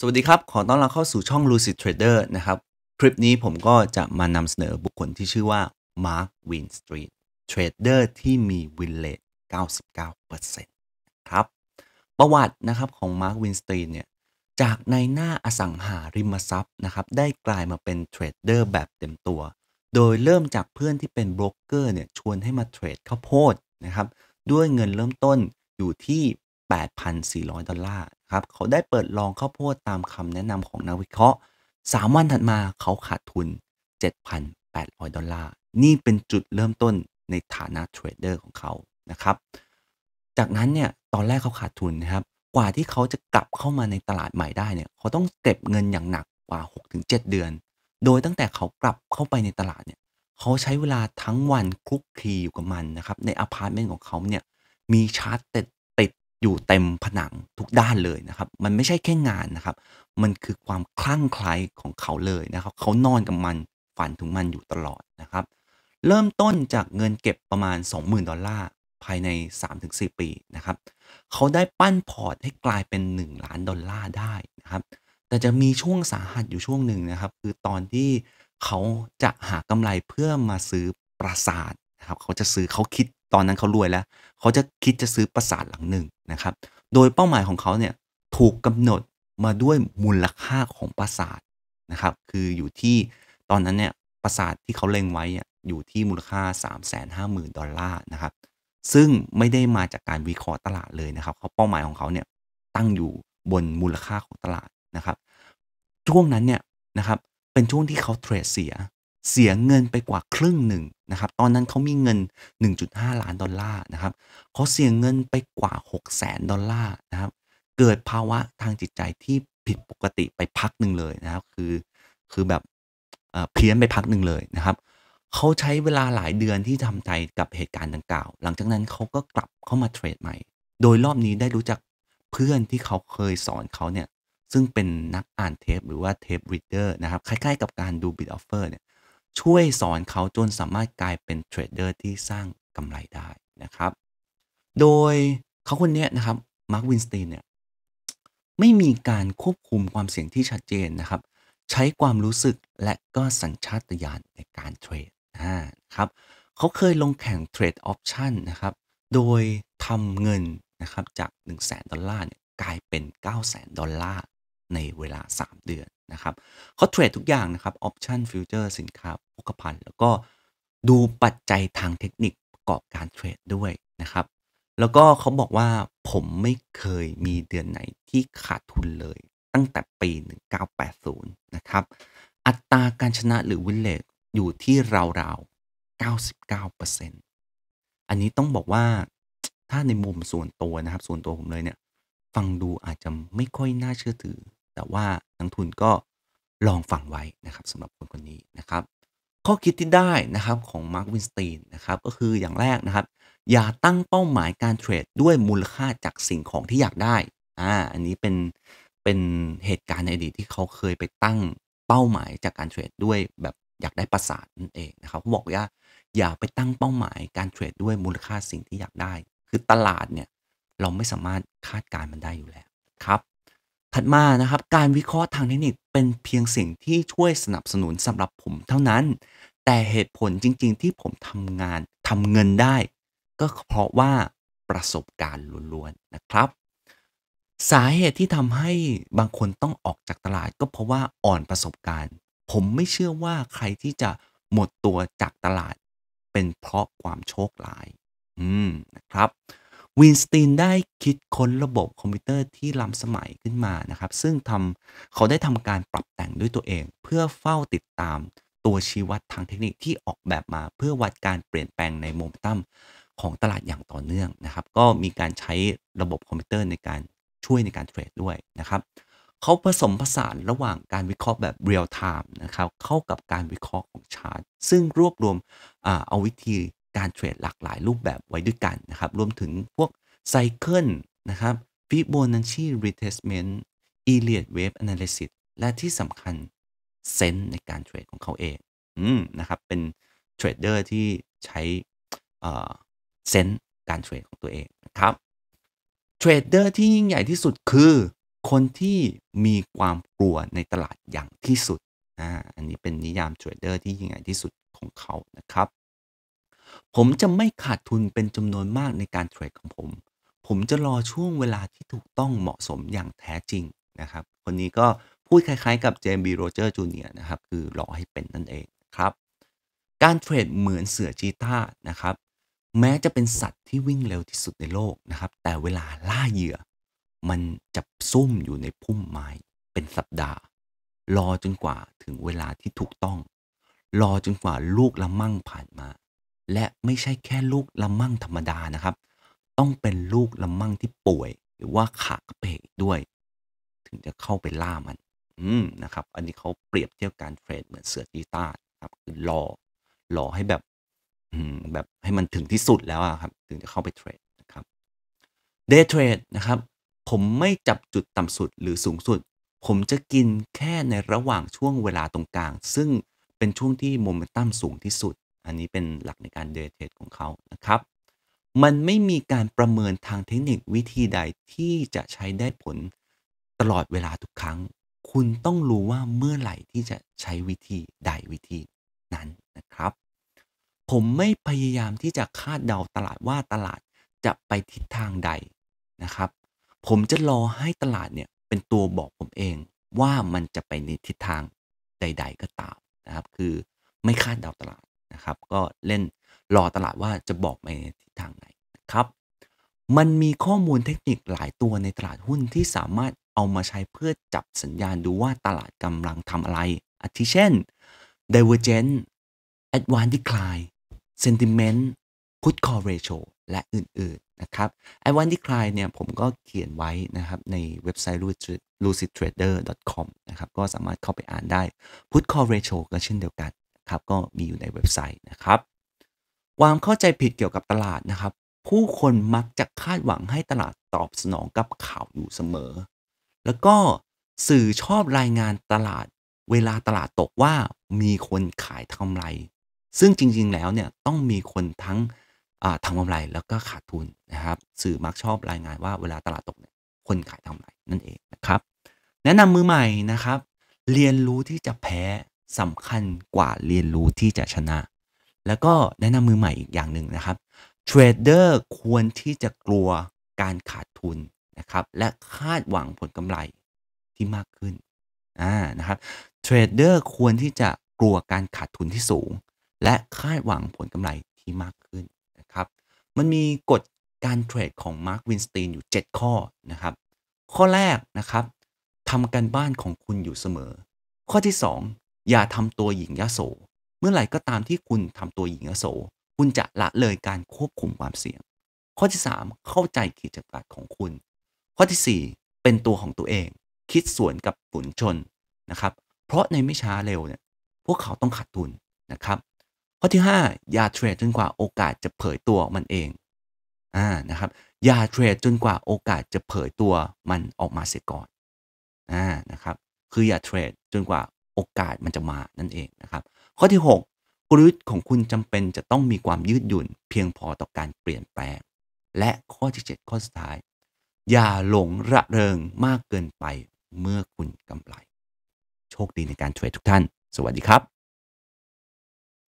สวัสดีครับ ขอต้อนรับเข้าสู่ช่อง Lucid Trader นะครับ คลิปนี้ผมก็จะมานำเสนอบุคคลที่ชื่อว่า Mark Winstreet เทรดเดอร์ที่มีวินเลท99%ครับ ประวัตินะครับของ Mark Winstreet เนี่ย จากในหน้าอสังหาริมทรัพย์นะครับ ได้กลายมาเป็นเทรดเดอร์แบบเต็มตัว โดยเริ่มจากเพื่อนที่เป็นบร็กเกอร์เนี่ย ชวนให้มาเทรดข้าวโพดนะครับ ด้วยเงินเริ่มต้นอยู่ที่ 8,400 ดอลลาร์ครับเขาได้เปิดลองข้าวโพดตามคำแนะนำของนักวิเคราะห์ 3 วันถัดมาเขาขาดทุน 7,800 ดอลลาร์ นี่เป็นจุดเริ่มต้นในฐานะเทรดเดอร์ของเขา นะครับ จากนั้นเนี่ย ตอนแรกเขาขาดทุนนะครับ กว่าที่เขาจะกลับเข้ามาในตลาดใหม่ได้เนี่ยเขาต้องเก็บเงินอย่างหนักกว่า 6-7 เดือน โดยตั้งแต่เขากลับเข้าไปในตลาดเนี่ย เขาใช้เวลาทั้งวันคลุกคลีอยู่กับมันนะครับ ในอพาร์ตเมนต์ของเขาเนี่ย มีชาร์ตเต็ดอยู่เต็มผนังทุกด้านเลยนะครับ มันไม่ใช่แค่งานนะครับ มันคือความคลั่งไคล้ของเขาเลยนะครับ เขานอนกับมันฝันถึงมันอยู่ตลอดนะครับ เริ่มต้นจากเงินเก็บประมาณ 20,000 ดอลลาร์ ภายใน 3-4 ปีนะครับ เขาได้ปั้นพอร์ตให้กลายเป็น1ล้านดอลลาร์ได้นะครับ แต่จะมีช่วงสาหัสอยู่ช่วงหนึ่งนะครับ คือตอนที่เขาจะหากำไรเพื่อมาซื้อปราสาทนะครับ เขาจะซื้อเขาคิดตอนนั้นเขารวยแล้วเขาจะคิดจะซื้อปราสาทหลังหนึ่งนะครับ โดยเป้าหมายของเขาเนี่ยถูกกำหนดมาด้วยมูลค่าของปราสาทนะครับ คืออยู่ที่ตอนนั้นเนี่ยปราสาทที่เขาเล็งไว้อยู่ที่มูลค่า 3 5 0 0 0 0 ดอลลาร์นะครับ ซึ่งไม่ได้มาจากการวิเคราะห์ตลาดเลยนะครับ เขาเป้าหมายของเขาเนี่ยตั้งอยู่บนมูลค่าของตลาดนะครับ ช่วงนั้นเนี่ยนะครับเป็นช่วงที่เขาเทรดเสียเสียเงินไปกว่าครึ่งหนึ่งนะครับ ตอนนั้นเขามีเงิน 1.5 ล้านดอลลาร์นะครับ เขาเสียเงินไปกว่า 6 0 0แสนดอลลาร์นะครับ เกิดภาวะทางจิตใจที่ผิดปกติไปพักหนึ่งเลยนะครับ คือ คือแบบเพี้ยนไปพักหนึ่งเลยนะครับ เขาใช้เวลาหลายเดือนที่ทำใจกับเหตุการณ์ดังกล่าว หลังจากนั้นเขาก็กลับเข้ามาเทรดใหม่ โดยรอบนี้ได้รู้จักเพื่อนที่เขาเคยสอนเขาเนี่ย ซึ่งเป็นนักอ่านเทป หรือว่าเทปรีดเดอร์นะครับคล้าย ๆกับการดูบิตออฟเฟอร์เนี่ยช่วยสอนเขาจนสามารถกลายเป็นเทรดเดอร์ที่สร้างกำไรได้นะครับ โดยเขาคนนี้นะครับ มาร์ค วินสตีนเนี่ยไม่มีการควบคุมความเสี่ยงที่ชัดเจนนะครับ ใช้ความรู้สึกและก็สัญชาตญาณในการเทรดนะครับ เขาเคยลงแข่งเทรดออปชันนะครับ โดยทำเงินนะครับ จาก1 0 0 0 0นดอลลาร์กลายเป็น9 0 0 0 0 0ดอลลาร์ ในเวลา 3 เดือนนะครับเขาเทรดทุกอย่างนะครับออปชันฟิวเจอร์ สินค้าโภคภัณฑ์แล้วก็ดูปัจจัยทางเทคนิคประกอบการเทรดด้วยนะครับ แล้วก็เขาบอกว่าผมไม่เคยมีเดือนไหนที่ขาดทุนเลยตั้งแต่ปี 1980 นะครับ อัตราการชนะหรือวินเลทอยู่ที่ราวๆ 99%อันนี้ต้องบอกว่าถ้าในมุมส่วนตัวนะครับส่วนตัวผมเลยเนี่ย ฟังดูอาจจะไม่ค่อยน่าเชื่อถือ แต่ว่าทั้งทุนก็ลองฟังไว้นะครับสำหรับคนคนนี้นะครับ ข้อคิดที่ได้นะครับของมาร์ควินสตีนนะครับก็คืออย่างแรกนะครับ อย่าตั้งเป้าหมายการเทรดด้วยมูลค่าจากสิ่งของที่อยากได้อ่าอันนี้ เป็นเป็นเหตุการณ์ในอดีตที่เขาเคยไปตั้งเป้าหมายจากการเทรดด้วยแบบอยากได้ประสาทนั่นเองนะครับเขาบอกว่า อย่าไปตั้งเป้าหมายการเทรดด้วยมูลค่าสิ่งที่อยากได้ คือตลาดเนี่ยเราไม่สามารถคาดการมันได้อยู่แล้วครับถัดมานะครับการวิเคราะห์ทางเทคนิคเป็นเพียงสิ่งที่ช่วยสนับสนุนสำหรับผมเท่านั้น แต่เหตุผลจริง ๆ ที่ผมทำงานทำเงินได้ ก็เพราะว่าประสบการณ์ล้วนๆนะครับ สาเหตุที่ทำให้บางคนต้องออกจากตลาดก็เพราะว่าอ่อนประสบการณ์ ผมไม่เชื่อว่าใครที่จะหมดตัวจากตลาด เป็นเพราะความโชคร้าย อืมนะครับวินสตีนได้คิดค้นระบบคอมพิวเตอร์ที่ล้ำสมัยขึ้นมานะครับ ซึ่งทำเขาได้ทำการปรับแต่งด้วยตัวเอง เพื่อเฝ้าติดตามตัวชี้วัดทางเทคนิคที่ออกแบบมา เพื่อวัดการเปลี่ยนแปลงในโมเมนตัมของตลาดอย่างต่อเนื่องนะครับ ก็มีการใช้ระบบคอมพิวเตอร์ในการช่วยในการเทรดด้วยนะครับ เขาผสมผสานระหว่างการวิเคราะห์แบบเรียลไทม์นะครับเข้ากับการวิเคราะห์ของชาร์ตซึ่งรวบรวมอเอาวิธีการเทรดหลากหลายรูปแบบไว้ด้วยกันนะครับ รวมถึงพวกไซเคิลนะครับฟิโบนัชชีรีเทสเมนต์อีเลียดเวฟแอนาลิซิส และที่สำคัญ เซนในการเทรดของเขาเองอนะครับ เป็นเทรดเดอร์ที่ใช้เซนการเทรดของตัวเองนะครับ เทรดเดอร์ที่ยิ่งใหญ่ที่สุดคือ คนที่มีความกลัวในตลาดอย่างที่สุดอ่าอันนี้เป็นนิยามเทรดเดอร์ที่ยิ่งใหญ่ที่สุดของเขานะครับผมจะไม่ขาดทุนเป็นจำนวนมากในการเทรดของผม ผมจะรอช่วงเวลาที่ถูกต้องเหมาะสมอย่างแท้จริงนะครับ คนนี้ก็พูดคล้ายๆกับเจมบีโรเจอร์จูเนียนะครับ คือรอให้เป็นนั่นเองครับ การเทรดเหมือนเสือชีตานะครับ แม้จะเป็นสัตว์ที่วิ่งเร็วที่สุดในโลกนะครับ แต่เวลาล่าเหยื่อ มันจะซุ่มอยู่ในพุ่มไม้เป็นสัปดาห์ รอจนกว่าถึงเวลาที่ถูกต้อง รอจนกว่าลูกละมั่งผ่านมาและไม่ใช่แค่ลูกละมั่งธรรมดานะครับ ต้องเป็นลูกละมั่งที่ป่วย หรือว่าขากระเพกด้วย ถึงจะเข้าไปล่ามัน อืมนะครับอันนี้เขาเปรียบเทียบการเทรด เหมือนเสือตีตาครับคือรอ รอให้แบบแบบให้มันถึงที่สุดแล้วครับ ถึงจะเข้าไปเทรดนะครับเดย์เทรดนะครับ ผมไม่จับจุดต่ำสุดหรือสูงสุด ผมจะกินแค่ในระหว่างช่วงเวลาตรงกลางซึ่งเป็นช่วงที่โมเมนตัมสูงที่สุดอันนี้เป็นหลักในการเดเทรดของเขานะครับ มันไม่มีการประเมินทางเทคนิควิธีใดที่จะใช้ได้ผลตลอดเวลาทุกครั้ง คุณต้องรู้ว่าเมื่อไหร่ที่จะใช้วิธีใดวิธีนั้นนะครับ ผมไม่พยายามที่จะคาดเดาตลาดว่าตลาดจะไปทิศทางใดนะครับ ผมจะรอให้ตลาดเนี่ยเป็นตัวบอกผมเองว่ามันจะไปในทิศทางใด ๆก็ตามนะครับ คือไม่คาดเดาตลาดนะครับก็เล่นรอตลาดว่าจะบอกไปทิศทางไหน นะครับ มันมีข้อมูลเทคนิคหลายตัวในตลาดหุ้นที่สามารถเอามาใช้เพื่อจับสัญญาณดูว่าตลาดกำลังทำอะไรอาทิเช่น Divergent Advanced e c l i n e Sentiment Put Call Ratio และอื่น ๆ นะครับ a d v a n c e Decline เนี่ย ผมก็เขียนไว้ นะครับ ในเว็บไซต์ lucidtrader.com นะครับก็สามารถเข้าไปอ่านได้ Put Call Ratio ก็เช่นเดียวกันครับก็มีอยู่ในเว็บไซต์นะครับ ความเข้าใจผิดเกี่ยวกับตลาดนะครับ ผู้คนมักจะคาดหวังให้ตลาดตอบสนองกับข่าวอยู่เสมอ แล้วก็สื่อชอบรายงานตลาดเวลาตลาดตกว่ามีคนขายทำไร ซึ่งจริงๆแล้วเนี่ยต้องมีคนทั้งทำกำไร แล้วก็ขาดทุนนะครับ สื่อมักชอบรายงานว่าเวลาตลาดตกเนี่ยคนขายทำำไรนั่นเองนะครับ แนะนำมือใหม่นะครับ เรียนรู้ที่จะแพ้สำคัญกว่าเรียนรู้ที่จะชนะ แล้วก็แนะนำมือใหม่อีกอย่างหนึ่งนะครับเทรดเดอร์ควรที่จะกลัวการขาดทุน นะครับ และคาดหวังผลกำไรที่มากขึ้นอ่านะครับเทรดเดอร์ควรที่จะกลัวการขาดทุนที่สูง และคาดหวังผลกำไรที่มากขึ้นนะครับ มันมีกฎการเทรดของมาร์ควินสตีนอยู่ 7 ข้อนะครับ ข้อแรกนะครับทำการบ้านของคุณอยู่เสมอ ข้อที่ 2อย่าทำตัวหญิงยโส เมื่อไหร่ก็ตามที่คุณทำตัวหญิงยโส คุณจะละเลยการควบคุมความเสี่ยง ข้อที่3เข้าใจขีดจำกัดของคุณข้อที่4เป็นตัวของตัวเอง คิดสวนกับฝุ่นชนนะครับ เพราะในไม่ช้าเร็วเนี่ยพวกเขาต้องขาดทุนนะครับข้อที่5อย่าเทรดจนกว่าโอกาสจะเผยตัวมันเองอ่านะครับอย่าเทรดจนกว่าโอกาสจะเผยตัวมันออกมาเสียก่อนอ่านะครับ คืออย่าเทรด จนกว่าโอกาสมันจะมานั่นเองนะครับ ข้อที่ 6กลยุทธ์ของคุณจำเป็นจะต้องมีความยืดหยุ่นเพียงพอต่อการเปลี่ยนแปลง และข้อที่ 7 ข้อสุดท้าย อย่าหลงระเริงมากเกินไปเมื่อคุณกำไร โชคดีในการเทรดทุกท่าน สวัสดีครับ